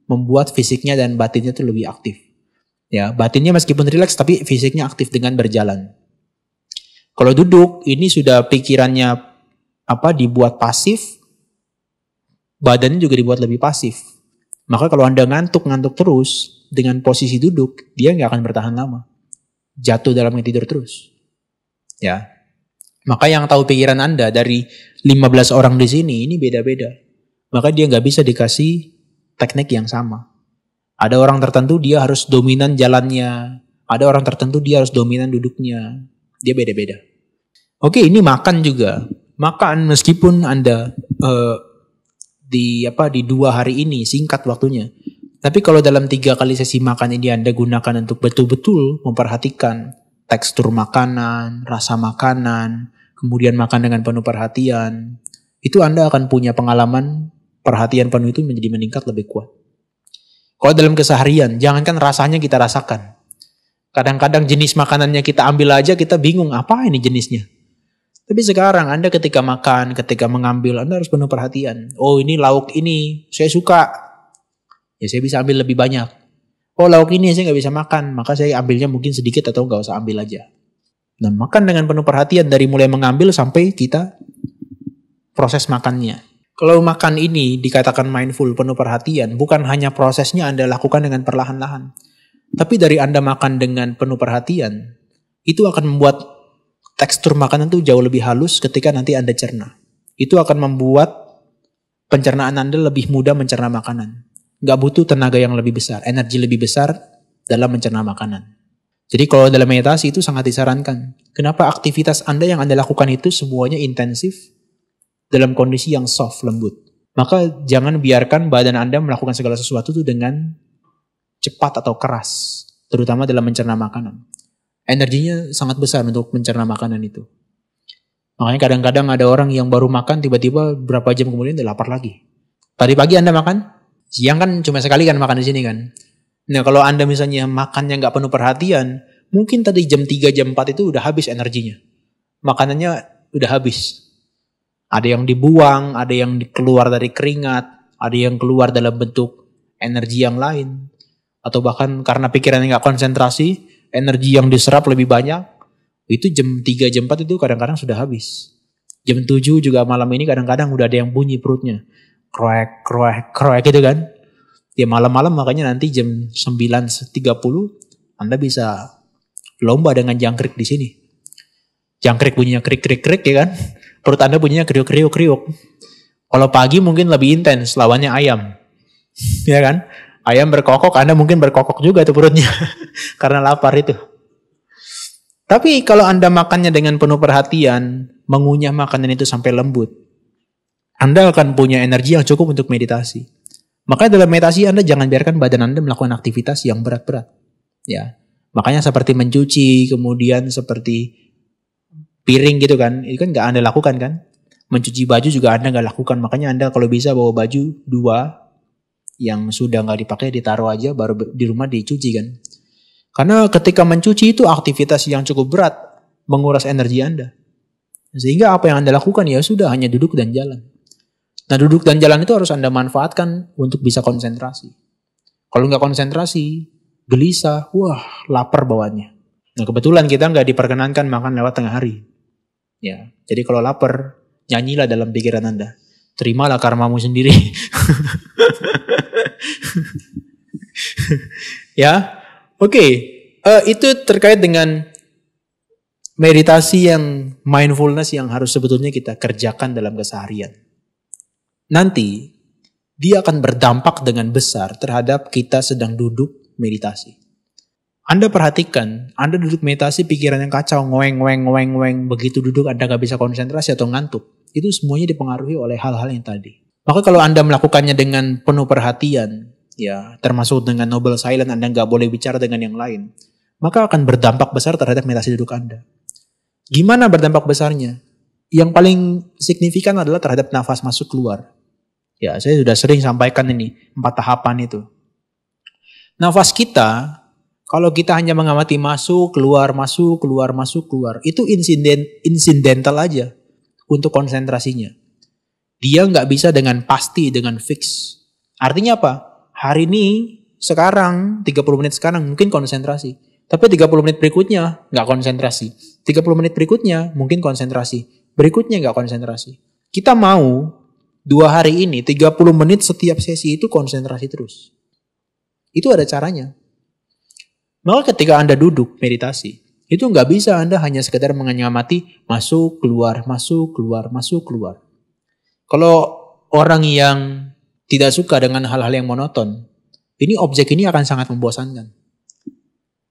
membuat fisiknya dan batinnya itu lebih aktif. Ya, batinnya meskipun rileks tapi fisiknya aktif dengan berjalan. Kalau duduk ini sudah pikirannya apa dibuat pasif, badannya juga dibuat lebih pasif. Maka kalau Anda ngantuk-ngantuk terus dengan posisi duduk, dia nggak akan bertahan lama. Jatuh dalam tidur terus. Ya. Maka yang tahu pikiran Anda dari 15 orang di sini ini beda-beda. Maka dia nggak bisa dikasih teknik yang sama. Ada orang tertentu dia harus dominan jalannya. Ada orang tertentu dia harus dominan duduknya. Dia beda-beda. Oke, ini makan juga. Makan meskipun Anda uh, di apa di dua hari ini singkat waktunya. Tapi kalau dalam tiga kali sesi makan ini Anda gunakan untuk betul-betul memperhatikan tekstur makanan, rasa makanan, kemudian makan dengan penuh perhatian, itu Anda akan punya pengalaman perhatian penuh itu menjadi meningkat lebih kuat. Kalau oh, dalam keseharian, jangankan rasanya kita rasakan. Kadang-kadang jenis makanannya kita ambil aja kita bingung apa ini jenisnya. Tapi sekarang Anda ketika makan, ketika mengambil, Anda harus penuh perhatian. Oh ini lauk ini, saya suka. Ya saya bisa ambil lebih banyak. Oh lauk ini saya nggak bisa makan, maka saya ambilnya mungkin sedikit atau nggak usah ambil aja. Nah makan dengan penuh perhatian dari mulai mengambil sampai kita proses makannya. Kalau makan ini dikatakan mindful, penuh perhatian, bukan hanya prosesnya Anda lakukan dengan perlahan-lahan. Tapi dari Anda makan dengan penuh perhatian, itu akan membuat tekstur makanan itu jauh lebih halus ketika nanti Anda cerna. Itu akan membuat pencernaan Anda lebih mudah mencerna makanan. Gak butuh tenaga yang lebih besar, energi lebih besar dalam mencerna makanan. Jadi kalau dalam meditasi itu sangat disarankan. Kenapa aktivitas Anda yang Anda lakukan itu semuanya intensif, dalam kondisi yang soft, lembut. Maka jangan biarkan badan Anda melakukan segala sesuatu itu dengan cepat atau keras, terutama dalam mencerna makanan. Energinya sangat besar untuk mencerna makanan itu. Makanya kadang-kadang ada orang yang baru makan tiba-tiba berapa jam kemudian dia lapar lagi. Tadi pagi Anda makan, siang kan cuma sekali kan makan di sini kan. Nah kalau Anda misalnya makannya nggak penuh perhatian, mungkin tadi jam 3, jam 4 itu udah habis energinya. Makanannya udah habis. Ada yang dibuang, ada yang keluar dari keringat, ada yang keluar dalam bentuk energi yang lain. Atau bahkan karena pikirannya nggak konsentrasi, energi yang diserap lebih banyak. Itu jam 3, jam 4 itu kadang-kadang sudah habis. Jam 7 juga malam ini kadang-kadang udah ada yang bunyi perutnya. Kroek, kroek, kroek gitu kan. Ya malam-malam makanya nanti jam 9.30 Anda bisa lomba dengan jangkrik di sini. Jangkrik bunyinya krik krik krik ya kan perut Anda bunyinya kriuk-kriuk-kriuk. Kalau pagi mungkin lebih intens, lawannya ayam. ya kan? Ayam berkokok, Anda mungkin berkokok juga tuh perutnya. Karena lapar itu. Tapi kalau Anda makannya dengan penuh perhatian, mengunyah makanan itu sampai lembut, Anda akan punya energi yang cukup untuk meditasi. Makanya dalam meditasi Anda jangan biarkan badan Anda melakukan aktivitas yang berat-berat. Ya, makanya seperti mencuci, kemudian seperti piring gitu kan itu kan nggak anda lakukan kan mencuci baju juga anda nggak lakukan makanya anda kalau bisa bawa baju dua yang sudah nggak dipakai ditaruh aja baru di rumah dicuci kan karena ketika mencuci itu aktivitas yang cukup berat menguras energi anda sehingga apa yang anda lakukan ya sudah hanya duduk dan jalan nah duduk dan jalan itu harus anda manfaatkan untuk bisa konsentrasi kalau nggak konsentrasi gelisah wah lapar bawaannya nah kebetulan kita nggak diperkenankan makan lewat tengah hari Ya, jadi kalau lapar, nyanyilah dalam pikiran Anda. Terimalah karmamu sendiri. ya. Oke. Okay. Uh, eh, itu terkait dengan meditasi yang mindfulness yang harus sebetulnya kita kerjakan dalam keseharian. Nanti dia akan berdampak dengan besar terhadap kita sedang duduk meditasi. Anda perhatikan, Anda duduk meditasi pikiran yang kacau, ngoeng, ngoeng, ngoeng, ngoeng, begitu duduk Anda gak bisa konsentrasi atau ngantuk. Itu semuanya dipengaruhi oleh hal-hal yang tadi. Maka kalau Anda melakukannya dengan penuh perhatian, ya termasuk dengan noble silent, Anda nggak boleh bicara dengan yang lain, maka akan berdampak besar terhadap meditasi duduk Anda. Gimana berdampak besarnya? Yang paling signifikan adalah terhadap nafas masuk keluar. Ya, saya sudah sering sampaikan ini, empat tahapan itu. Nafas kita kalau kita hanya mengamati masuk, keluar, masuk, keluar, masuk, keluar, itu insiden insidental aja untuk konsentrasinya. Dia nggak bisa dengan pasti, dengan fix. Artinya apa? Hari ini, sekarang, 30 menit sekarang mungkin konsentrasi. Tapi 30 menit berikutnya nggak konsentrasi. 30 menit berikutnya mungkin konsentrasi. Berikutnya nggak konsentrasi. Kita mau dua hari ini 30 menit setiap sesi itu konsentrasi terus. Itu ada caranya. Maka ketika Anda duduk meditasi, itu nggak bisa Anda hanya sekedar mengamati masuk keluar, masuk keluar, masuk keluar. Kalau orang yang tidak suka dengan hal-hal yang monoton, ini objek ini akan sangat membosankan.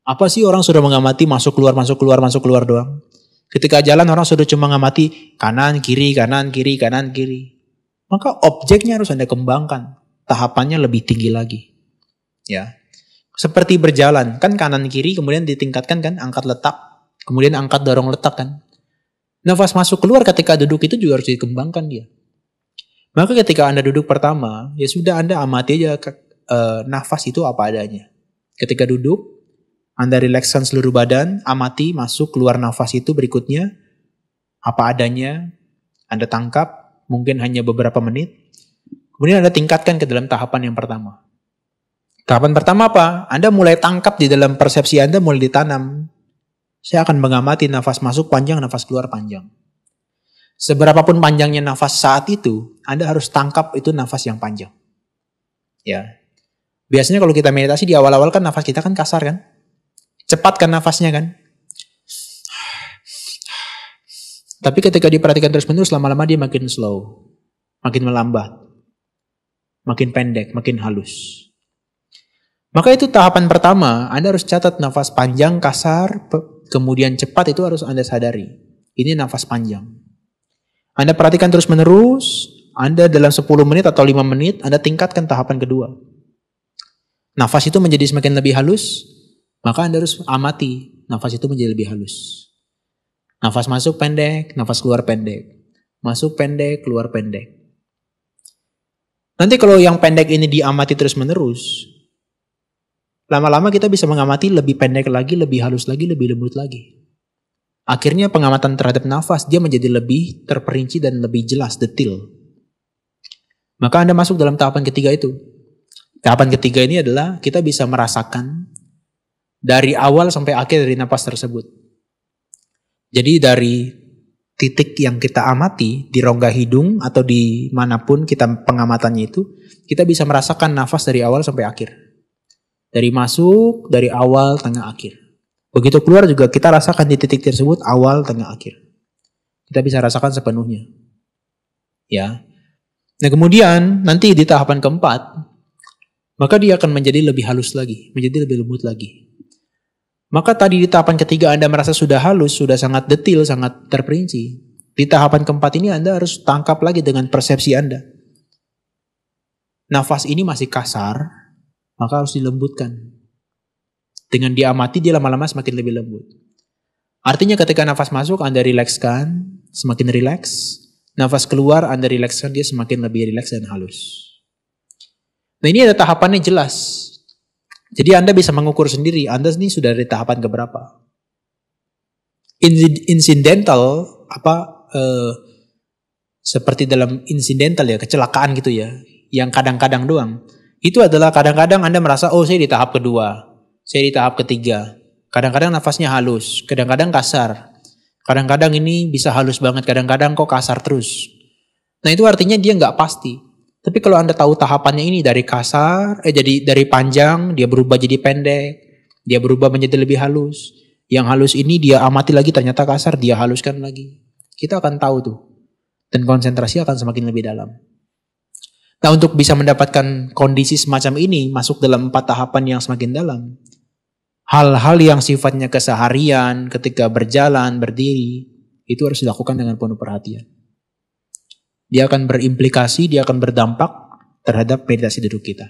Apa sih orang sudah mengamati masuk keluar, masuk keluar, masuk keluar doang? Ketika jalan orang sudah cuma mengamati kanan, kiri, kanan, kiri, kanan, kiri. Maka objeknya harus Anda kembangkan. Tahapannya lebih tinggi lagi. Ya, seperti berjalan kan kanan kiri kemudian ditingkatkan kan angkat letak kemudian angkat dorong letak kan nafas masuk keluar ketika duduk itu juga harus dikembangkan dia maka ketika anda duduk pertama ya sudah anda amati aja ke, e, nafas itu apa adanya ketika duduk anda rilekskan seluruh badan amati masuk keluar nafas itu berikutnya apa adanya anda tangkap mungkin hanya beberapa menit kemudian anda tingkatkan ke dalam tahapan yang pertama Tahapan pertama apa? Anda mulai tangkap di dalam persepsi Anda mulai ditanam. Saya akan mengamati nafas masuk panjang, nafas keluar panjang. Seberapapun panjangnya nafas saat itu, Anda harus tangkap itu nafas yang panjang. Ya. Biasanya kalau kita meditasi di awal-awal kan nafas kita kan kasar kan? Cepat kan nafasnya kan? Tapi ketika diperhatikan terus-menerus lama-lama dia makin slow, makin melambat, makin pendek, makin halus. Maka itu tahapan pertama, Anda harus catat nafas panjang, kasar, kemudian cepat itu harus Anda sadari. Ini nafas panjang. Anda perhatikan terus-menerus, Anda dalam 10 menit atau 5 menit, Anda tingkatkan tahapan kedua. Nafas itu menjadi semakin lebih halus, maka Anda harus amati nafas itu menjadi lebih halus. Nafas masuk pendek, nafas keluar pendek. Masuk pendek, keluar pendek. Nanti kalau yang pendek ini diamati terus-menerus, lama-lama kita bisa mengamati lebih pendek lagi, lebih halus lagi, lebih lembut lagi. Akhirnya pengamatan terhadap nafas dia menjadi lebih terperinci dan lebih jelas, detil. Maka Anda masuk dalam tahapan ketiga itu. Tahapan ketiga ini adalah kita bisa merasakan dari awal sampai akhir dari nafas tersebut. Jadi dari titik yang kita amati di rongga hidung atau di manapun kita pengamatannya itu, kita bisa merasakan nafas dari awal sampai akhir. Dari masuk, dari awal, tengah, akhir. Begitu keluar juga kita rasakan di titik tersebut awal, tengah, akhir. Kita bisa rasakan sepenuhnya. Ya. Nah kemudian nanti di tahapan keempat, maka dia akan menjadi lebih halus lagi, menjadi lebih lembut lagi. Maka tadi di tahapan ketiga Anda merasa sudah halus, sudah sangat detil, sangat terperinci. Di tahapan keempat ini Anda harus tangkap lagi dengan persepsi Anda. Nafas ini masih kasar, maka harus dilembutkan. Dengan diamati dia lama-lama semakin lebih lembut. Artinya ketika nafas masuk Anda rilekskan, semakin rileks. Nafas keluar Anda rilekskan dia semakin lebih rileks dan halus. Nah ini ada tahapannya jelas. Jadi Anda bisa mengukur sendiri Anda ini sudah di tahapan keberapa. Incidental apa eh, seperti dalam incidental ya kecelakaan gitu ya yang kadang-kadang doang itu adalah kadang-kadang Anda merasa, oh saya di tahap kedua, saya di tahap ketiga. Kadang-kadang nafasnya halus, kadang-kadang kasar. Kadang-kadang ini bisa halus banget, kadang-kadang kok kasar terus. Nah itu artinya dia nggak pasti. Tapi kalau Anda tahu tahapannya ini dari kasar, eh jadi dari panjang, dia berubah jadi pendek, dia berubah menjadi lebih halus. Yang halus ini dia amati lagi ternyata kasar, dia haluskan lagi. Kita akan tahu tuh. Dan konsentrasi akan semakin lebih dalam. Nah untuk bisa mendapatkan kondisi semacam ini masuk dalam empat tahapan yang semakin dalam. Hal-hal yang sifatnya keseharian ketika berjalan, berdiri, itu harus dilakukan dengan penuh perhatian. Dia akan berimplikasi, dia akan berdampak terhadap meditasi duduk kita.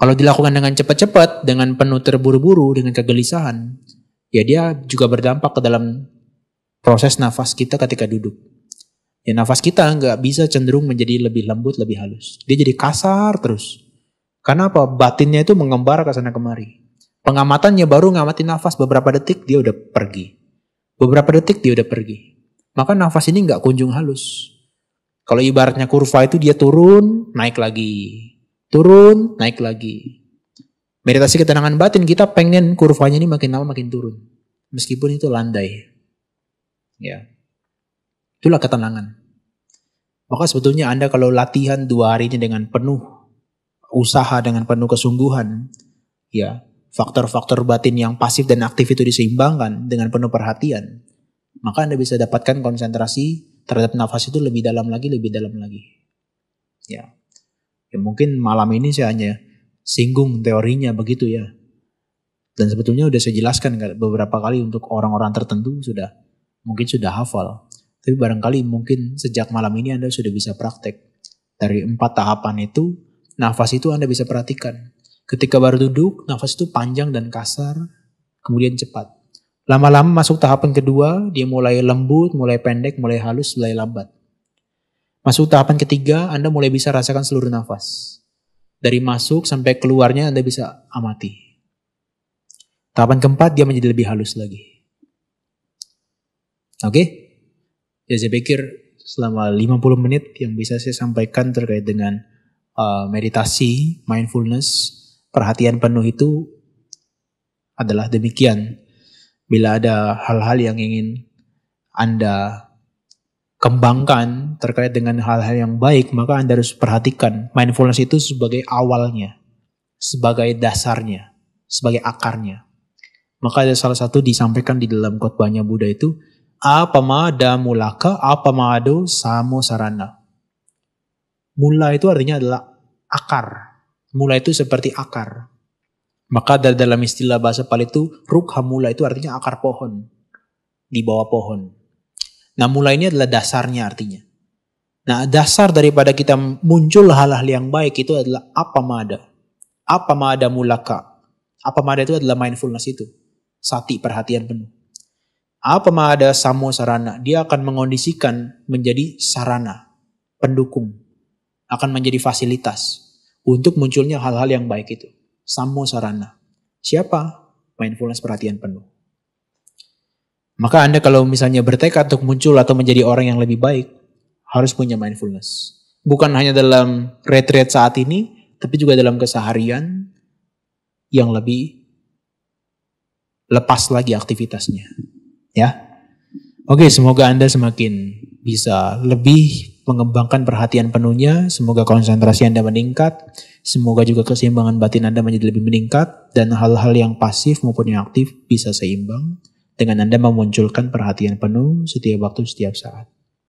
Kalau dilakukan dengan cepat-cepat, dengan penuh terburu-buru, dengan kegelisahan, ya dia juga berdampak ke dalam proses nafas kita ketika duduk. Ya nafas kita nggak bisa cenderung menjadi lebih lembut, lebih halus. Dia jadi kasar terus. Karena apa? Batinnya itu mengembara ke sana kemari. Pengamatannya baru ngamati nafas beberapa detik dia udah pergi. Beberapa detik dia udah pergi. Maka nafas ini nggak kunjung halus. Kalau ibaratnya kurva itu dia turun, naik lagi. Turun, naik lagi. Meditasi ketenangan batin kita pengen kurvanya ini makin lama makin turun. Meskipun itu landai. Ya. Itulah ketenangan. Maka sebetulnya Anda kalau latihan dua hari ini dengan penuh usaha, dengan penuh kesungguhan, ya faktor-faktor batin yang pasif dan aktif itu diseimbangkan dengan penuh perhatian, maka Anda bisa dapatkan konsentrasi terhadap nafas itu lebih dalam lagi, lebih dalam lagi. Ya, ya mungkin malam ini saya hanya singgung teorinya begitu ya. Dan sebetulnya sudah saya jelaskan beberapa kali untuk orang-orang tertentu sudah mungkin sudah hafal. Tapi barangkali mungkin sejak malam ini Anda sudah bisa praktek. Dari empat tahapan itu, nafas itu Anda bisa perhatikan. Ketika baru duduk, nafas itu panjang dan kasar, kemudian cepat. Lama-lama masuk tahapan kedua, dia mulai lembut, mulai pendek, mulai halus, mulai lambat. Masuk tahapan ketiga, Anda mulai bisa rasakan seluruh nafas. Dari masuk sampai keluarnya Anda bisa amati. Tahapan keempat, dia menjadi lebih halus lagi. Oke? Okay? ya saya pikir selama 50 menit yang bisa saya sampaikan terkait dengan uh, meditasi, mindfulness, perhatian penuh itu adalah demikian. Bila ada hal-hal yang ingin Anda kembangkan terkait dengan hal-hal yang baik, maka Anda harus perhatikan mindfulness itu sebagai awalnya, sebagai dasarnya, sebagai akarnya. Maka ada salah satu disampaikan di dalam kotbahnya Buddha itu, apa mulaka? ma apamado samo sarana. Mula itu artinya adalah akar. Mula itu seperti akar. Maka dari dalam istilah bahasa Pali itu rukha mula itu artinya akar pohon. Di bawah pohon. Nah mula ini adalah dasarnya artinya. Nah dasar daripada kita muncul hal-hal yang baik itu adalah apa apamada. Apamada mulaka. Apa Apamada itu adalah mindfulness itu. Sati perhatian penuh. Apa ada samo sarana, dia akan mengondisikan menjadi sarana, pendukung, akan menjadi fasilitas untuk munculnya hal-hal yang baik itu. Samo sarana. Siapa? Mindfulness perhatian penuh. Maka Anda kalau misalnya bertekad untuk muncul atau menjadi orang yang lebih baik, harus punya mindfulness. Bukan hanya dalam retreat saat ini, tapi juga dalam keseharian yang lebih lepas lagi aktivitasnya. Ya. Oke, semoga Anda semakin bisa lebih mengembangkan perhatian penuhnya, semoga konsentrasi Anda meningkat, semoga juga keseimbangan batin Anda menjadi lebih meningkat dan hal-hal yang pasif maupun yang aktif bisa seimbang dengan Anda memunculkan perhatian penuh setiap waktu setiap saat.